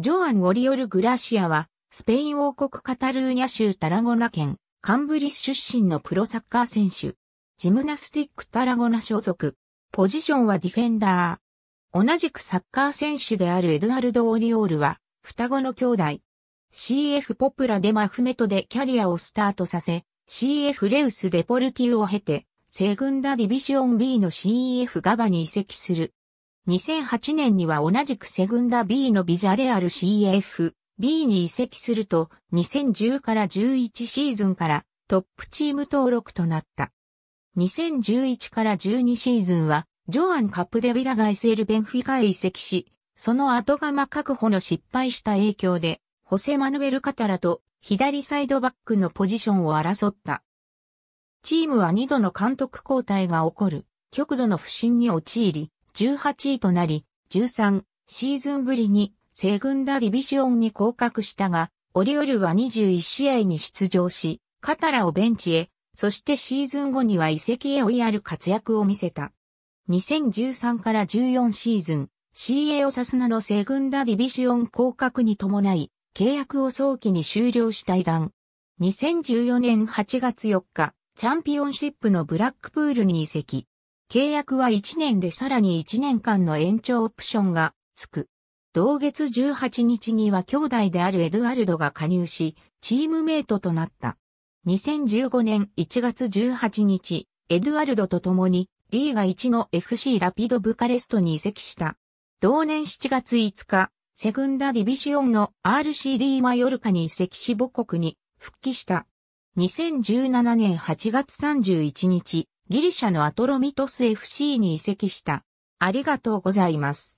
ジョアン・オリオル・グラシアは、スペイン王国カタルーニャ州タラゴナ県、カンブリス出身のプロサッカー選手。ジムナスティックタラゴナ所属。ポジションはディフェンダー。同じくサッカー選手であるエドアルド・オリオールは、双子の兄弟。CF ポプラデ・マフメトでキャリアをスタートさせ、CF レウス・デポルティウを経て、西軍ダディビジオン B の CF ガバに移籍する。2008年には同じくセグンダ B のビジャレアル CF、B に移籍すると、2010から11シーズンからトップチーム登録となった。2011から12シーズンは、ジョアン・カップデビラが SL ベンフィカへ移籍し、その後釜確保の失敗した影響で、ホセ・マヌエル・カタラと左サイドバックのポジションを争った。チームは2度の監督交代が起こる、極度の不振に陥り、18位となり、13シーズンぶりに西軍ダディビジョンに降格したが、オリオルは21試合に出場し、カタラをベンチへ、そしてシーズン後には移籍へ追いやる活躍を見せた。2013から14シーズン、CA オサスナのセグンダディビジオン降格に伴い、契約を早期に終了したイラン。2014年8月4日、チャンピオンシップのブラックプールに移籍。契約は1年でさらに1年間の延長オプションがつく。同月18日には兄弟であるエドアルドが加入し、チームメイトとなった。2015年1月18日、エドアルドと共にリーガ1の FC ラピドブカレストに移籍した。同年7月5日、セグンダディビシオンの RCD マヨルカに移籍し母国に復帰した。2017年8月31日、ギリシャのアトロミトス FC に移籍した。ありがとうございます。